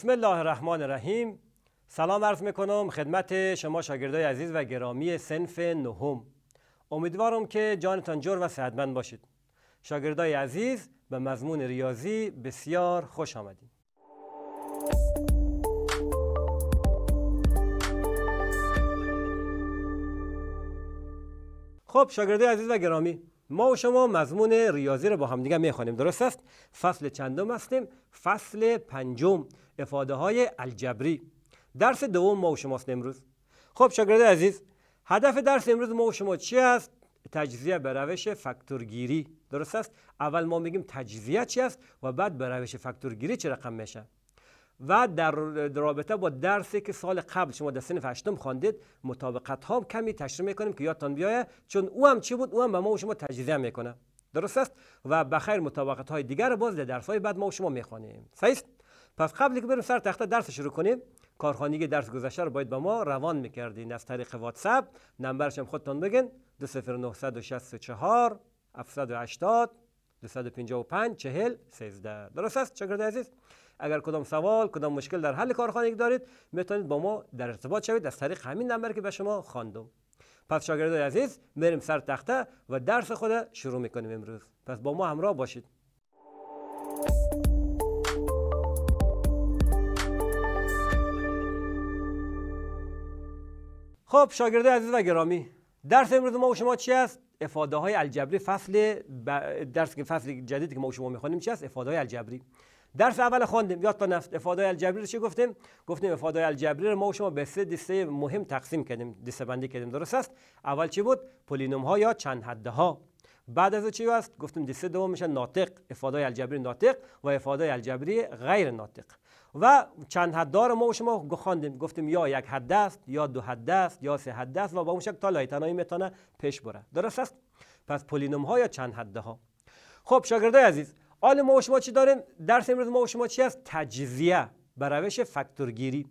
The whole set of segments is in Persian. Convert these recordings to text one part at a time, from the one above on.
بسم الله الرحمن الرحیم سلام عرض میکنم خدمت شما شاگردای عزیز و گرامی سنف نهم امیدوارم که جانتان جور و صحتمند باشید شاگردای عزیز به مضمون ریاضی بسیار خوش آمدید خب شاگردای عزیز و گرامی ما و شما مضمون ریاضی رو با همدیگه میخوانیم درست است فصل چندم هستیم فصل پنجم افاده های الجبری درس دوم ما و شماست امروز خب شاگرد عزیز هدف درس امروز ما و شما چی است تجزیه به روش فاکتورگیری درست است اول ما میگیم تجزیه چی است و بعد به روش فاکتورگیری چه رقم میشه و در رابطه با درسی که سال قبل شما در سنف هشتم خواندید مطابقت ها کمی تشریح میکنیم که یادتان بیایه چون او هم چی بود او هم به ما و شما تجزیه میکنه درست است و بخیر مطابقت های دیگر باز در درس های بعد ما و شما میخوانیم صحیح پس قبل که بریم سر تخته درس شروع کنیم کارخانگی درس گذشته رو باید با ما روان میکردین از طریق واتساپ نمبرش هم خودتان بگین 20964 780 255 40 13 درست است شاگرد عزیز اگر کدام سوال کدام مشکل در حل کارخانگی دارید میتونید با ما در ارتباط شوید از طریق همین نمبر که به شما خواندم پس شاگردای عزیز بریم سر تخته و درس خود شروع میکنیم امروز پس با ما همراه باشید خب شاگرد عزیز و گرامی درس امروز ما و شما چی است افاده های الجبری فصل ب... درس که فصل جدیدی که ما و شما میخوانیم چی است افاده های الجبری درس اول خواندیم تا نفت افاده های الجبری رو چی گفتیم گفتیم افاده های الجبری رو ما و شما به سه دسته مهم تقسیم کردیم دسته بندی کردیم درست است اول چی بود پولینوم ها یا چند حده ها بعد از چی است گفتیم دسته دوم میشه ناطق افاده الجبری ناطق و افاده الجبری غیر ناطق و چند دار ما و شما خواندیم گفتیم یا یک حد است یا دو حد است یا سه حد است و با اون شکل تا لایتنایی میتونه پیش بره درست است پس پولینوم ها یا چند حده ها خب شاگردای عزیز آل ما و شما چی داریم درس امروز ما و شما چی است تجزیه به روش فاکتورگیری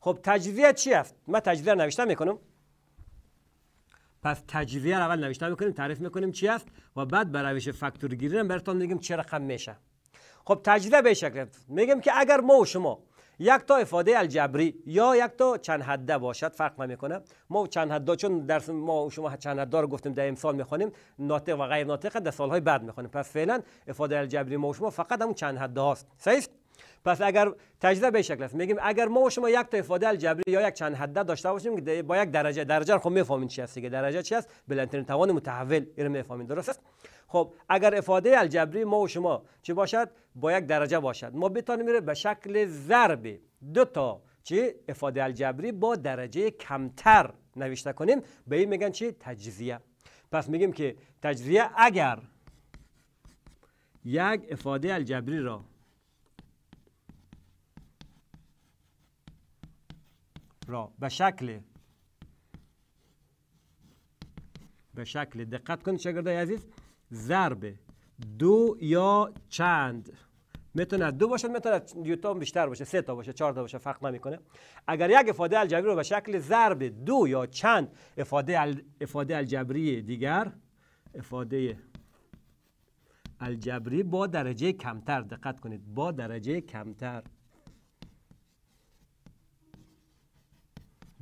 خب تجزیه چی است من تجزیه نوشته میکنم پس تجزیه اول نوشته میکنیم تعریف میکنیم چی است و بعد به روش فاکتورگیری هم براتون میگیم چه رقم میشه خب تجربه به شکل میگم که اگر ما و شما یک تا افاده الجبری یا یک تا چند حده باشد فرق نمیکنه ما چند حده چون درس ما و شما چند حده رو گفتیم در امسال میخوانیم ناطق و غیر ناطق در سالهای بعد میخوانیم پس فعلا افاده الجبری ما و شما فقط همون چند حده هاست صحیح پس اگر تجزیه به شکل است میگیم اگر ما و شما یک تا افاده الجبری یا یک چند حده داشته باشیم که با یک درجه درجه خب میفهمین چی هست که درجه چی است بلندترین توان متحول رو میفهمین درست است خب اگر افاده الجبری ما و شما چی باشد با یک درجه باشد ما بتونیم میره به شکل ضرب دو تا چی افاده الجبری با درجه کمتر نوشته کنیم به این میگن چی تجزیه پس میگیم که تجزیه اگر یک افاده الجبری را را به شکل به شکل دقت کنید شاگردای عزیز ضرب دو یا چند میتونه دو باشه میتونه دو تا بیشتر باشه سه تا باشه چهار تا باشه فرق نمیکنه اگر یک افاده الجبری رو به شکل ضرب دو یا چند افاده ال... افاده الجبری دیگر افاده الجبری با درجه کمتر دقت کنید با درجه کمتر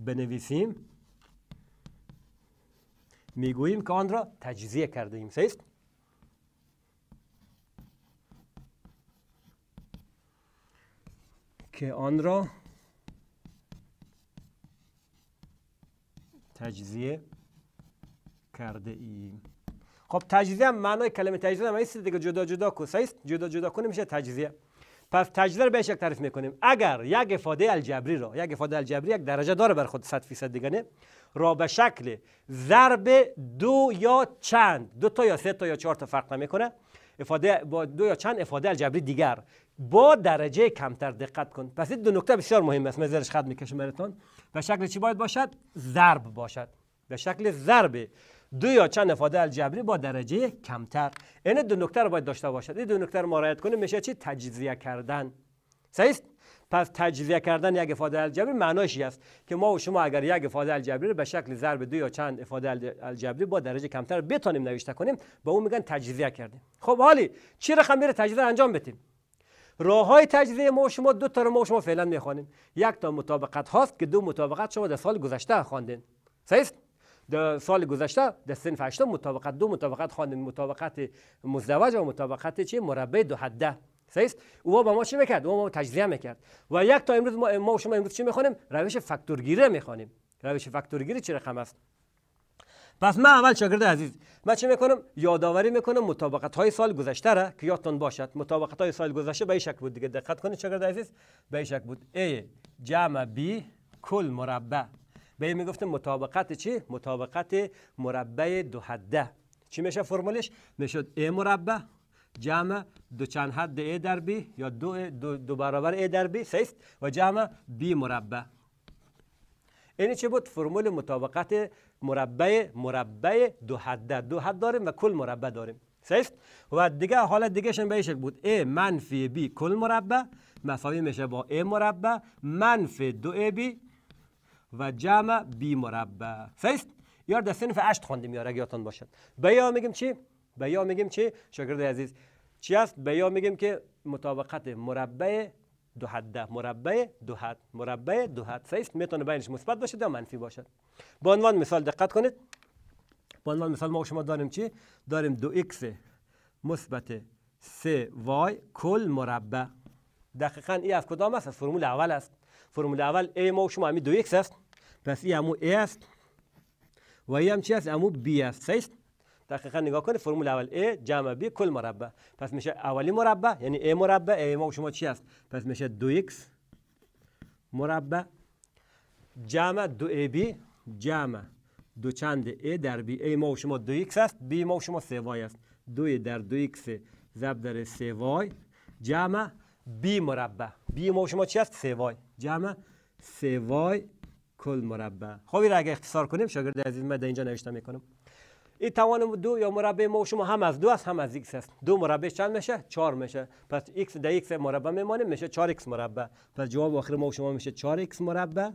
بنویسیم میگوییم که آن را تجزیه کرده ایم سیست که آن را تجزیه کرده ایم خب تجزیه هم معنای کلمه تجزیه هم دیگه جدا جدا کو جدا جدا کنه میشه تجزیه پس تجزیه بهش یک تعریف میکنیم اگر یک افاده الجبری را یک افاده الجبری یک درجه داره بر خود 100 فیصد دیگه را به شکل ضرب دو یا چند دو تا یا سه تا یا چهار تا فرق نمیکنه افاده با دو یا چند افاده الجبری دیگر با درجه کمتر دقت کن پس این دو نکته بسیار مهم است من زیرش خط میکشم براتون به شکل چی باید باشد ضرب باشد به شکل ضرب دو یا چند افاده الجبری با درجه کمتر این یعنی دو نکته رو باید داشته باشد این دو نکته رو مراعات کنه میشه چی تجزیه کردن صحیح پس تجزیه کردن یک افاده الجبری معناش است که ما و شما اگر یک افاده الجبری رو به شکل ضرب دو یا چند افاده الجبری با درجه کمتر بتونیم نوشته کنیم به اون میگن تجزیه کردیم خب حالی چی رقم میره تجزیه انجام بدیم راه های تجزیه ما شما دو تا رو ما شما فعلا میخوانیم یک تا مطابقت هاست که دو مطابقت شما در سال گذشته خواندین صحیح در سال گذشته در سنف هشتم مطابقت دو مطابقت خواندن مطابقت مزدوج و مطابقت چه مربع دو حده سیست او با ما چی میکرد او ما تجزیه میکرد و یک تا امروز ما, ما شما امروز چی میخوانیم روش فاکتورگیری میخوانیم روش فاکتورگیری چه رقم است پس من اول شاگرد عزیز من چه میکنم یادآوری میکنم مطابقت های سال گذشته را که یادتون باشد مطابقت های سال گذشته به این بود دیگه دقت کنید شاگرد عزیز به بود A جمع B کل مربع به این میگفتیم مطابقت چی؟ مطابقت مربع دو حده چی میشه فرمولش؟ میشد ای مربع جمع دو چند حد ای در بی یا دو, دو, برابر ای در بی سیست و جمع بی مربع این چه بود فرمول مطابقت مربع مربع دو حده دو حد داریم و کل مربع داریم سیست و دیگه حالت دیگه شن به شکل بود ای منفی بی کل مربع مساوی میشه با ای مربع منفی دو ای بی و جمع بی مربع فیست یار در سنف اشت خوندیم یار اگه باشد به یا میگیم چی به یا میگیم چی شاگرد عزیز چی است به یا میگیم که مطابقت مربع دو ده مربع دو حد مربع دو حد فیست میتونه بینش مثبت باشد یا منفی باشد به عنوان مثال دقت کنید به عنوان مثال ما و شما داریم چی داریم دو x مثبت سه وای کل مربع دقیقا ای از کدام است از فرمول اول است فرمول اول A ما شما امی دو ایکس است پس ای A است و ای هم چی است ا B است است دقیقا نگاه کنید فرمول اول A جمع B کل مربع پس میشه اولی مربع یعنی A مربع A ما شما چی است پس میشه 2 ایکس مربع جمع 2AB جمع دو چند A در B A ما شما ایکس است B ما شما سه است 2 در دو ایکس ضرب در سه وای. جمع B مربع B ما شما چی است جمع سه وای کل مربع خب را اگه اختصار کنیم شاگرد عزیز من در اینجا نوشته میکنم این توان دو یا مربع ما شما هم از دو است هم از x است دو مربع چند میشه چهار میشه پس x در x مربع میمانه میشه 4x مربع پس جواب آخر ما شما میشه 4x مربع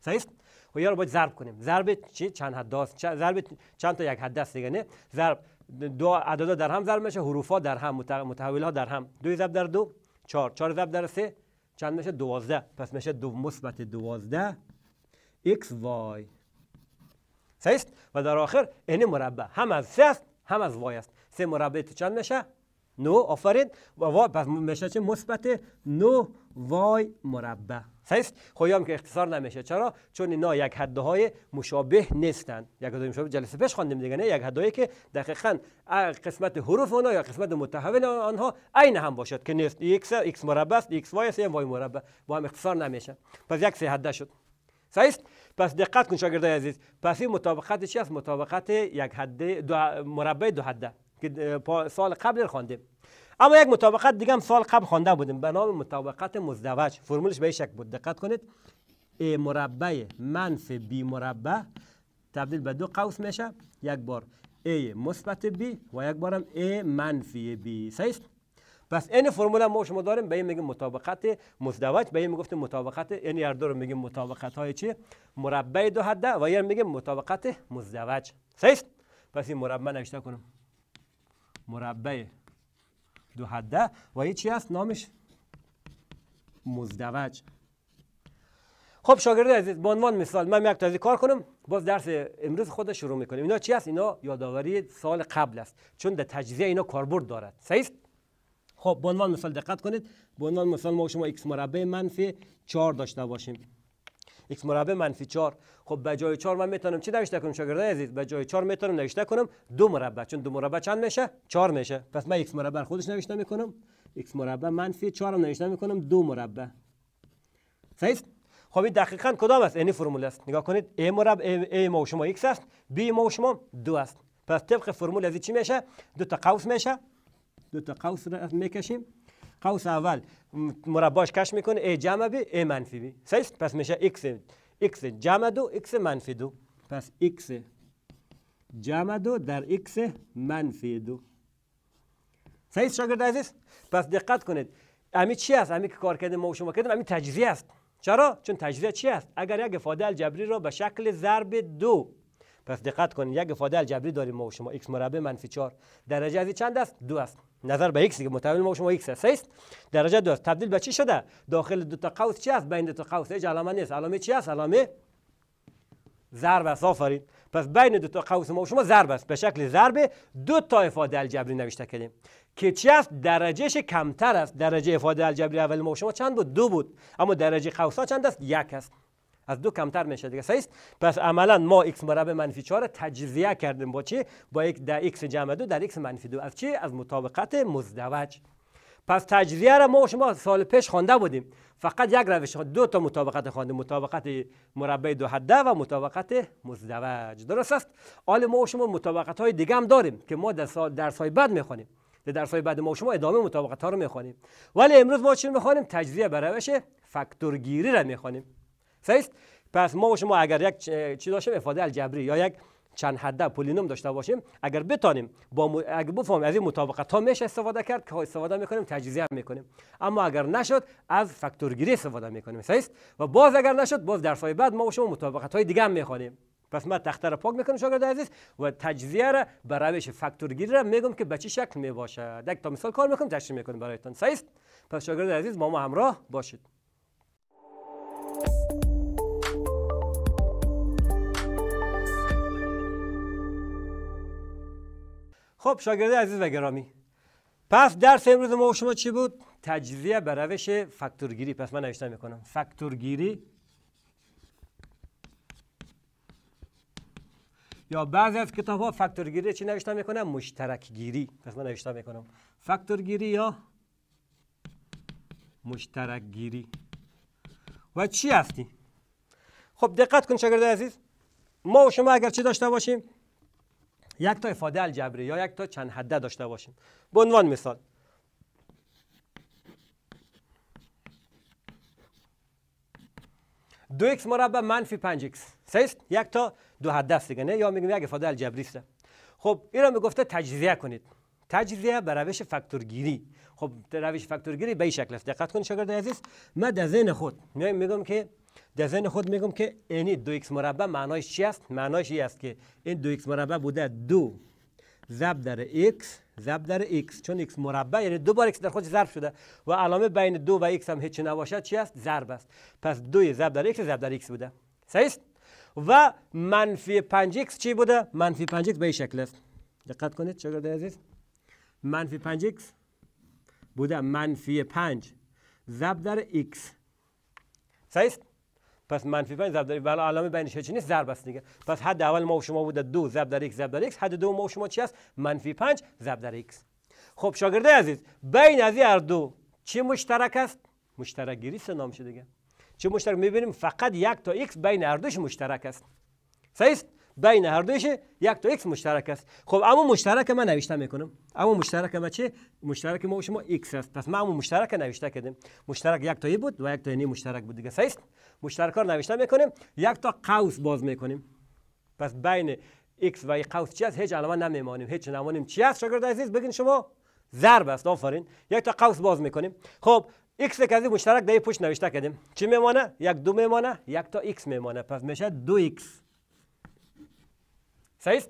صحیح است خب یا رو باید ضرب کنیم ضرب چی چند حد است ضرب چند تا یک حد است دیگه نه ضرب دو عددا در هم ضرب میشه حروف ها در هم متحول ها در هم دو ضرب در دو 4 چهار ضرب در سه چند میشه دوازده پس میشه دو مثبت دوازده x y صحیح و در آخر این مربع هم از سه است هم از y است سه مربع تو چند میشه نو آفرین چه؟ مثبت نو وای مربع صحیح خویام که اختصار نمیشه چرا چون اینا یک حده های مشابه نیستن یک حده مشابه جلسه پیش خواندیم دیگه نه یک حدایی که دقیقا قسمت حروف اونها یا قسمت متحول آنها عین هم باشد که نیست x x مربع است x وای است وای مربع با هم اختصار نمیشه پس یک سه حده شد صحیح پس دقت کن شاگردای عزیز پس این مطابقت چی است مطابقت یک حد دو مربع دو حده که سال قبل خوانده اما یک مطابقت دیگه هم سال قبل خوانده بودیم به نام مطابقت مزدوج فرمولش به شکل بود دقت کنید ای مربع منفی بی مربع تبدیل به دو قوس میشه یک بار ای مثبت بی و یک بارم ای منفی بی صحیح پس این فرمول ما شما داریم به این میگیم مطابقت مزدوج به این میگفتیم مطابقت این هر دو رو میگیم مطابقت های چی مربع دو حده و یه میگیم مطابقت مزدوج صحیح پس این مربع نوشته کنم مربع دو حده و یه چی هست نامش مزدوج خب شاگرد عزیز به عنوان مثال من یک تازی کار کنم باز درس امروز خود شروع میکنیم اینا چی است اینا یادآوری سال قبل است چون در تجزیه اینا کاربرد دارد صحیح خب به عنوان مثال دقت کنید به عنوان مثال ما شما x مربع منفی 4 داشته باشیم x مربع منفی 4 خب به جای 4 من میتونم چی نوشته کنم شاگردای عزیز به جای 4 میتونم نوشته کنم 2 مربع چون 2 مربع چند میشه 4 میشه پس من x مربع خودش نوشته میکنم x مربع منفی 4 هم نوشته میکنم 2 مربع صحیح خب این دقیقاً کدام است یعنی فرمول است نگاه کنید a مربع a ما و شما x است b ما و شما 2 است پس طبق فرمول از چی میشه دو تا قوس میشه دو تا قوس را میکشیم قوس اول مرباش کش میکنه ای جمع بی؟ ای منفی بی سیست پس میشه x x جمع دو x منفی دو پس x جمع دو در x منفی دو صحیح شاگرد عزیز پس دقت کنید امی چی است امی که کار کرده ما و شما کردیم امی تجزیه است چرا چون تجزیه چی است اگر یک افاده الجبری را به شکل ضرب دو پس دقت کنید یک افاده الجبری داریم ما و شما x مربع منفی 4 درجه از چند است دو است نظر به x دیگه متعامل ما شما x هست درجه دو تبدیل به چی شده داخل دو تا قوس چی است بین دو تا قوس هیچ علامه نیست علامه چی است علامه ضرب است آفرین پس بین دو تا قوس ما شما ضرب است به شکل ضرب دو تا افاده الجبری نوشته کردیم که چی است درجهش کمتر است درجه افاده الجبری اول ما شما چند بود دو بود اما درجه قوس چند است یک است از دو کمتر میشه دیگه است پس عملا ما x مربع منفی 4 تجزیه کردیم با چی با یک در x جمع دو در x منفی دو از چی از مطابقت مزدوج پس تجزیه را ما شما سال پیش خوانده بودیم فقط یک روش دو تا مطابقت خوانده مطابقت مربع دو حده و مطابقت مزدوج درست است حال ما و شما مطابقت های دیگه هم داریم که ما در سال درس های بعد میخوانیم در درس های بعد ما شما ادامه مطابقت ها رو میخوانیم ولی امروز ما چی تجزیه بر روش فاکتورگیری را میخوانیم فیست پس ما و شما اگر یک چی داشتیم افاده الجبری یا یک چند حده پولینوم داشته باشیم اگر بتانیم با م... اگر بفهمیم از این مطابقت ها میشه استفاده کرد که استفاده میکنیم تجزیه میکنیم اما اگر نشد از فاکتورگیری استفاده میکنیم است و باز اگر نشد باز در سایه بعد ما و شما مطابقت های دیگه هم میخوانیم پس ما تخته را پاک میکنم شاگرد عزیز و تجزیه را به روش فاکتورگیری را میگم که به چه شکل میباشد یک تا مثال کار میکنم تشریح میکنم برایتان است پس شاگرد عزیز ما همراه باشید خب شاگرد عزیز و گرامی پس درس امروز ما و شما چی بود تجزیه به روش فاکتورگیری پس من نوشته میکنم فاکتورگیری یا بعضی از کتاب ها فاکتورگیری چی نوشته میکنم مشترکگیری پس من نوشته میکنم فاکتورگیری یا مشترکگیری و چی هستی خب دقت کن شاگرد عزیز ما و شما اگر چی داشته باشیم یک تا افاده الجبری یا یک تا چند حده داشته باشیم به عنوان مثال دو اکس مربع منفی 5 اکس سیست یک تا دو حده است دیگه نه یا میگم یک افاده الجبری است خب این می میگفته تجزیه کنید تجزیه به روش فاکتورگیری خب در روش فاکتورگیری به این شکل است دقت کن شاگرد عزیز من در ذهن خود میایم میگم که در ذهن خود میگم که یعنی 2 x مربع معنایش چی است معنایش این است که این 2 x مربع بوده دو ضرب در x ضرب در x چون x مربع یعنی دو بار x در خود ضرب شده و علامه بین دو و x هم هیچ نباشد چی است ضرب است پس دو ضرب در x ضرب در x بوده صحیح است و منفی 5x چی بوده منفی 5x به این شکل است دقت کنید شاگرد عزیز منفی پنج x بوده منفی پنج ضرب در x صحیح پس منفی پنج ضرب در بالا علامه بینش چی نیست ضرب است دیگه پس حد اول ما و شما بوده دو ضرب در x ضرب در x حد دو ما و شما چی است منفی پنج ضرب در x خب شاگرده عزیز بین از هر دو چه مشترک است مشترک گیری سه نام شده دیگه چه مشترک میبینیم فقط یک تا x بین اردوش دوش مشترک است صحیح بین هر دویش یک تا x مشترک است خب اما مشترک من نوشته میکنم اما مشترک ما چه مشترک ما شما x است پس ما اما مشترک نوشته کردیم مشترک یک تایی بود و یک تایی مشترک بود دیگه است مشترک رو نوشته میکنیم یک تا قوس باز میکنیم پس بین x و ای قوس چی است هیچ علامه نمیمانیم هیچ نمانیم چی است شاگرد عزیز بگین شما ضرب است آفرین یک تا قوس باز میکنیم خب x که مشترک دای پشت نوشته کردیم چی میمانه یک دو میمانه یک تا x میمانه پس میشه دو x صحیح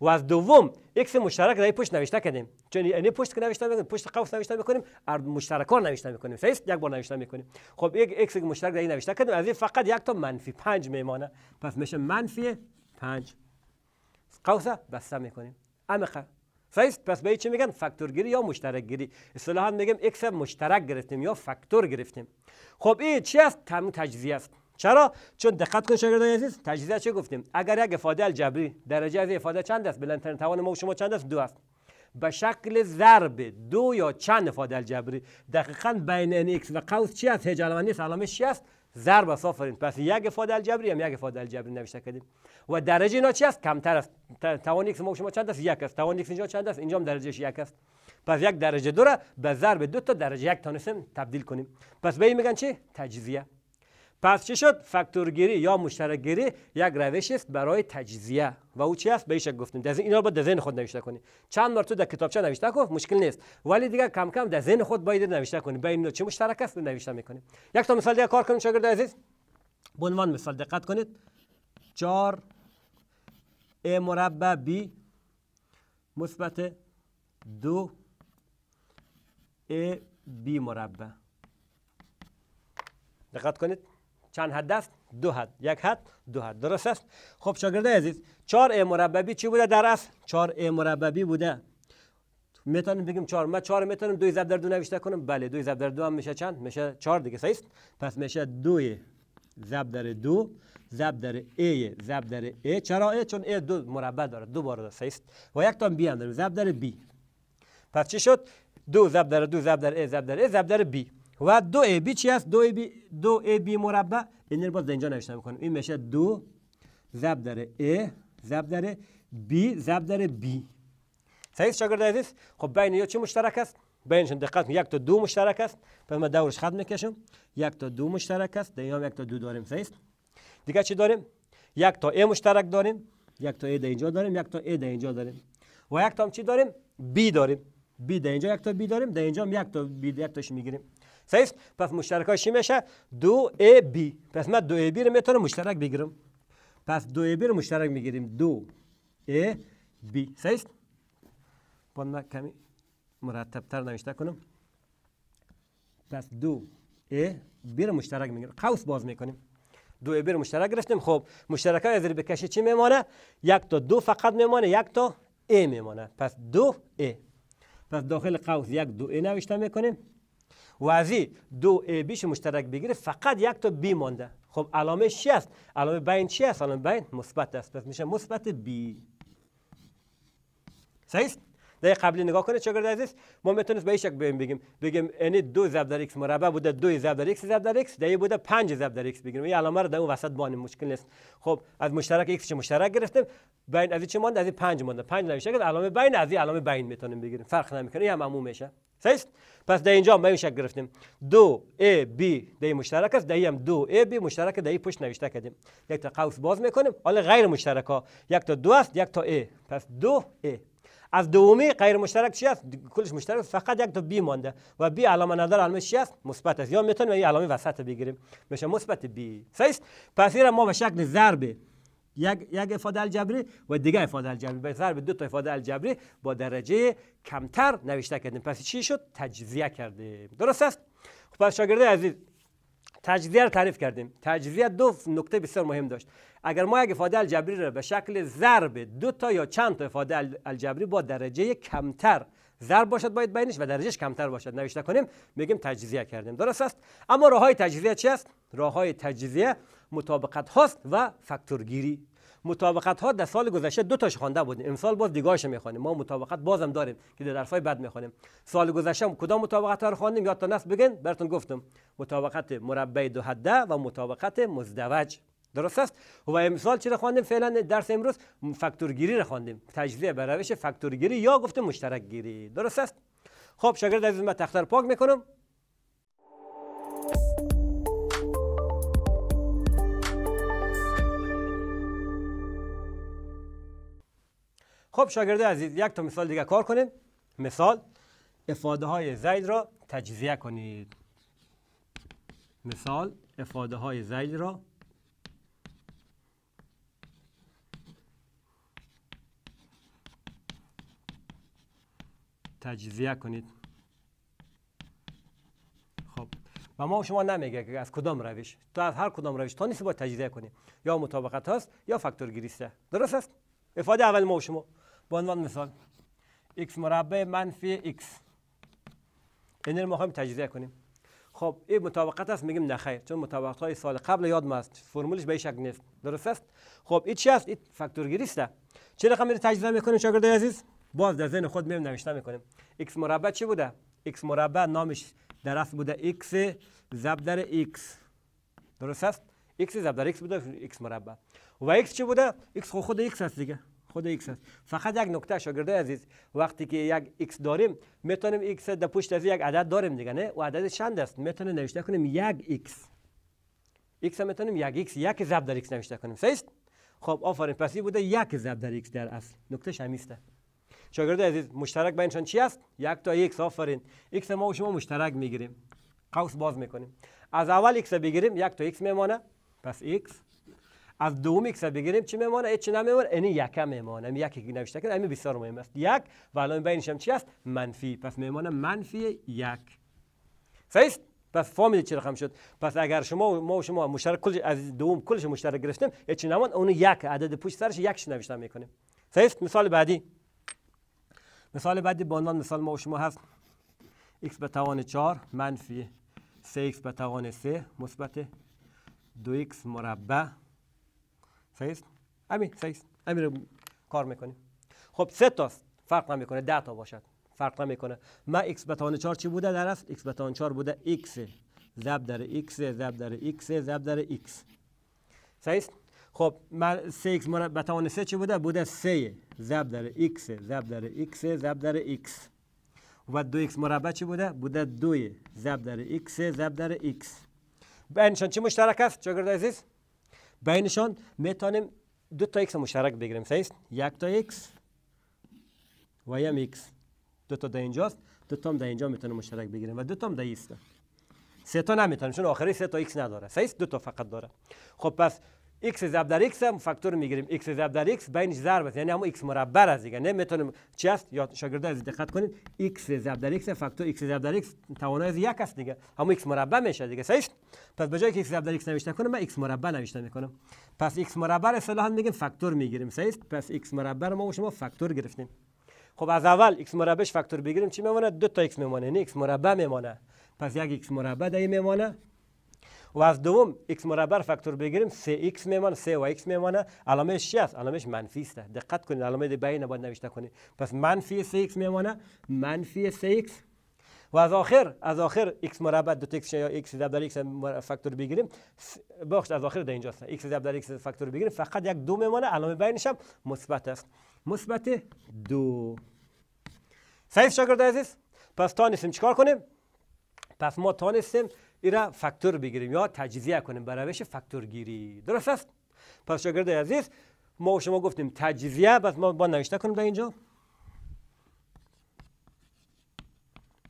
و از دوم ایکس مشترک در پشت نوشته کردیم چون یعنی پشت که نوشته میکنیم پشت قوس نوشته میکنیم ار مشترکان نوشته میکنیم صحیح یک بار نوشته میکنیم خب یک ایکس مشترک در نوشته کردیم از این فقط یک تا منفی 5 میمانه پس میشه منفی 5 قوس بسته میکنیم خ؟ صحیح پس به چی میگن گیری یا مشترک گیری اصطلاحا میگیم ایکس مشترک گرفتیم یا فاکتور گرفتیم خب این چی است تم تجزیه است چرا چون دقت کن شاگردان عزیز تجزیه چه گفتیم اگر یک افاده الجبری درجه از افاده چند است بلندترین توان ما و شما چند است دو است به شکل ضرب دو یا چند افاده الجبری دقیقا بین ان و قوس چی است هج سلام نیست چی است ضرب است آفرین پس یک افاده الجبری هم یک افاده الجبری نوشته کردیم و درجه اینا چی است کمتر است توان ایکس ما و شما چند است یک است توان ایکس اینجا چند است اینجا هم درجهش یک است پس یک درجه دو را به ضرب دو تا درجه یک تانسیم تبدیل کنیم پس به این میگن چی تجزیه پس چه شد فاکتورگیری یا مشترکگیری یک روش است برای تجزیه و او چی است به ایشک گفتیم در اینا با در ذهن خود نوشته کنی چند بار تو در کتابچه نوشته کن مشکل نیست ولی دیگه کم کم در ذهن خود باید نوشته کنی بین چه مشترک است نوشته میکنیم یک تا مثال دیگه کار کنیم شاگرد عزیز به عنوان مثال دقت کنید 4 a مربع b مثبت 2 a b مربع دقت کنید چند حد است دو حد یک حد دو حد درست است خب شاگرده عزیز 4 ا مربع چی بوده در اصل 4 ا مربع بوده میتونیم بگیم 4 ما 4 میتونم 2 ضرب در 2 نوشته کنم بله 2 ضرب در 2 هم میشه چند میشه 4 دیگه صحیح است پس میشه 2 ضرب در 2 ضرب در ای ضرب در ای چرا ای چون ای دو مربع داره دو بار داره است و یک تا بی هم داریم ضرب در بی پس چی شد دو ضرب در دو ضرب در ای ضرب در ای ضرب در بی و دو ای بی چی است دو ای بی دو ای بی مربع این رو باز اینجا نوشته میکنیم این میشه دو ضرب در ای ضرب در بی ضرب در بی صحیح شاگرد عزیز خب بین یا چی مشترک است بینشون دقت یک تا دو مشترک است پس ما دورش خط میکشم یک تا دو مشترک است دیگه هم یک تا دو داریم صحیح دیگه چی داریم یک تا ای مشترک داریم یک تا ای اینجا داریم یک تا ای اینجا داریم و یک تا هم چی داریم بی داریم بی ده اینجا یک تا بی داریم در اینجا هم یک تا بی یک تاش میگیریم صحیح پس ها چی میشه دو ای بی پس من دو ای بی رو میتونم مشترک بگیرم پس دو ای بی رو مشترک میگیریم دو ای بی صحیح با من کمی تر نوشته کنم پس دو ای بی رو مشترک میگیریم قوس باز میکنیم دو ای بی رو مشترک گرفتیم خب مشترک های زیر بکشه چی میمانه یک تا دو فقط میمانه یک تا ای میمانه پس دو ای پس داخل قوس یک دو ای نوشته میکنیم و از دو ای بیش مشترک بگیره فقط یک تا بی مانده خب علامه چی است علامه بین چی است علامه بین مثبت است پس میشه مثبت بی صحیح در قبلی نگاه کنید شاگرد عزیز ما میتونیم به این شکل بیم بگیم بگیم یعنی دو ضرب در x مربع بوده دو ضرب در x ضرب در x در بوده 5 ضرب در x بگیریم این علامه رو در اون وسط بانیم مشکل نیست خب از مشترک x چه مشترک گرفتیم بین از چی ماند از 5 ماند 5 نمیشه که علامه بین از این علامه بین میتونیم بگیریم فرق نمیکنه این هم عموم میشه صحیح پس در اینجا ما این شکل گرفتیم دو ای بی این مشترک است دی هم دو ای بی مشترک دی پشت نوشته کردیم یک تا قوس باز میکنیم حالا غیر مشترک ها یک تا دو است یک تا ای پس دو ای از دومی غیر مشترک چی است کلش مشترک فقط یک تا بی مانده و بی علامه نظر علامه چی است مثبت است یا میتونیم این علامه وسط بگیریم میشه مثبت بی صحیح پس ما به شکل ضرب یک یک افاده الجبری و دیگه افاده الجبری به ضرب دو تا افاده الجبری با درجه کمتر نوشته کردیم پس چی شد تجزیه کردیم درست است خب پس شاگرده عزیز تجزیه رو تعریف کردیم تجزیه دو نکته بسیار مهم داشت اگر ما یک افاده الجبری را به شکل ضرب دو تا یا چند تا افاده الجبری با درجه کمتر ضرب باشد باید بینش و درجهش کمتر باشد نوشته کنیم میگیم تجزیه کردیم درست است اما راه های تجزیه چی است راه های تجزیه مطابقت هاست و فاکتورگیری مطابقت ها در سال گذشته دو تاش خوانده بودیم امسال باز دیگاش میخوانیم ما مطابقت بازم داریم که در های بعد میخوانیم سال گذشته کدام مطابقت ها رو خواندیم یادتان هست بگین براتون گفتم مطابقت مربع دو حده و مطابقت مزدوج درست است و چی را خواندیم فعلا درس امروز فاکتورگیری را خواندیم تجزیه به روش فاکتورگیری یا گفته مشترک گیری درست است خب شاگرد عزیز من تختر پاک میکنم خب شاگرد عزیز یک تا مثال دیگه کار کنیم مثال افاده های زید را تجزیه کنید مثال افاده های زید را تجزیه کنید خب و ما شما نمیگه که از کدام روش تو از هر کدام روش تا نیست باید تجزیه کنیم یا مطابقت هست یا فاکتور گریسته درست است افاده اول ما شما به عنوان مثال x مربع منفی x این یعنی رو ما تجزیه کنیم خب این مطابقت است میگیم نخیر چون مطابقت های سال قبل یاد ما است فرمولش به شکل نیست درست است خب این چی است این فاکتور گریسته چه رقم رو تجزیه میکنیم شاگرد عزیز باز در ذهن خود میم نوشته میکنیم x مربع چی بوده x مربع نامش در اصل بوده x ضرب در x درست است x ضرب در x بوده x مربع و x چی بوده x خود خب خود x است دیگه خود x است فقط یک نکته شاگردای عزیز وقتی که یک x داریم میتونیم x در پشت از یک عدد داریم دیگه نه و عدد چند است میتونیم نوشته کنیم یک x x هم میتونیم یک x یک ضرب در x نوشته کنیم صحیح خب آفرین پس بوده یک ضرب در x در اصل نکته شمیسته. شاگرد عزیز مشترک بینشان چی است یک تا ایکس آفرین ایکس ما و شما مشترک میگیریم قوس باز میکنیم از اول ایکس بگیریم یک تا ایکس میمانه پس ایکس از دوم ایکس بگیریم چی میمانه هیچ نمیمونه یعنی یک میمانه یعنی یکی نوشته که همین بسیار مهم است یک و الان بینشان چی است منفی پس میمانه منفی یک صحیح پس فامیل چه رقم شد پس اگر شما ما و شما مشترک کل از دوم کلش مشترک گرفتیم هیچ نمون اون یک عدد پشت سرش یک نوشته میکنیم صحیح مثال بعدی مثال بعدی به عنوان مثال ما و شما هست x به توان 4 منفی 3x به توان 3 مثبت 2x مربع صحیح است همین صحیح همین رو کار میکنیم خب سه تاست فرق نمیکنه 10 تا باشد فرق نمیکنه ما x به توان 4 چی بوده در اصل x به توان 4 بوده x ضرب در x ضرب در x ضرب در x صحیح است خب 3x به توان 3 چی بوده بوده 3 ضرب در x ضرب در x ضرب در x و دو x مربع چی بوده بوده دو ضرب در x ضرب در x بینشان چه مشترک است شاگرد عزیز بینشان میتونیم دو تا x مشترک بگیریم است یک تا x و یم x دو تا در اینجاست دو تا هم در اینجا میتونیم مشترک بگیریم و دو تا هم در سه تا نمیتونیم چون آخری سه تا x نداره است دو تا فقط داره خب پس x ضرب در x هم فاکتور میگیریم x ضرب در x بینش ضرب است یعنی همون x مربع است دیگه نمیتونیم چی است یا شاگردا از دقت کنید x ضرب در x فاکتور x ضرب در x توانایی یک است دیگه همون x مربع میشه دیگه صحیح پس به جای که x ضرب در x نوشته کنم من x مربع نوشته میکنم پس x مربع اصطلاحا میگیم فاکتور میگیریم صحیح پس x مربع ما و شما فاکتور گرفتیم خب از اول x مربعش فاکتور بگیریم چی میمونه دو تا x میمونه یعنی x مربع میمونه پس یک x مربع دای میمونه و از دوم x مربع فاکتور بگیریم 3x میمونه 3 و x میمانه علامش چی است منفی است دقت کنید علامت بین باید نوشته کنید پس منفی 3x میمانه منفی 3x و از آخر از آخر x مربع دو x یا x ضرب در x فاکتور بگیریم بخش از آخر در است x ضرب در x فاکتور بگیریم فقط یک دو میمانه علامت بینش هم مثبت است مثبت دو صحیح شاگرد عزیز پس تا نیستیم چیکار کنیم پس ما تا نیستیم ایرا فاکتور بگیریم یا تجزیه کنیم به روش فاکتورگیری درست است پس شاگرد عزیز ما و شما گفتیم تجزیه بس ما با نوشته کنیم در اینجا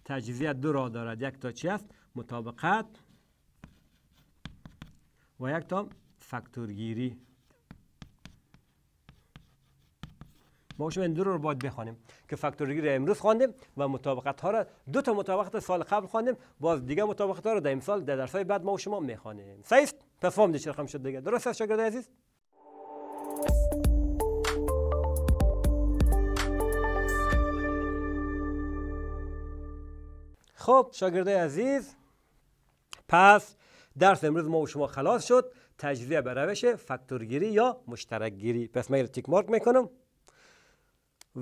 تجزیه دو راه دارد یک تا چی است مطابقت و یک تا فاکتورگیری ما شما این رو باید بخوانیم که فکتورگیری امروز خواندیم و مطابقت ها را دو تا مطابقت سال قبل خواندیم باز دیگه مطابقت ها رو در امسال در درس های بعد ما شما میخوانیم صحیح پس فهم هم رقم شد دیگه درست است شاگرد عزیز خب شاگردای عزیز پس درس امروز ما و شما خلاص شد تجزیه به روش فاکتورگیری یا مشترکگیری پس من تیک مارک میکنم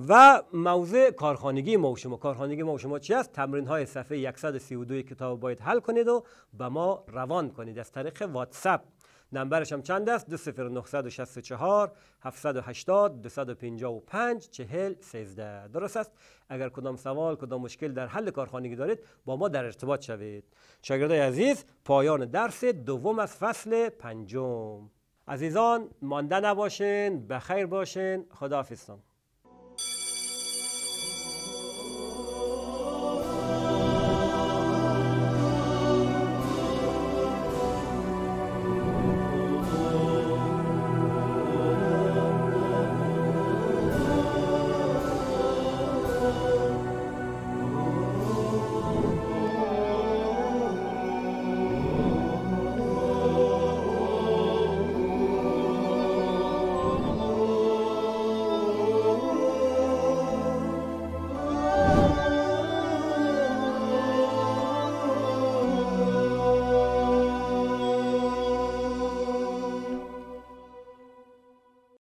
و موضع کارخانگی ما و شما کارخانگی ما و شما چی است تمرین های صفحه 132 کتاب باید حل کنید و به ما روان کنید از طریق واتساپ نمبرش هم چند است 20964 780 255 40 13 درست است اگر کدام سوال کدام مشکل در حل کارخانگی دارید با ما در ارتباط شوید شاگردای عزیز پایان درس دوم از فصل پنجم عزیزان مانده نباشین بخیر باشین خدا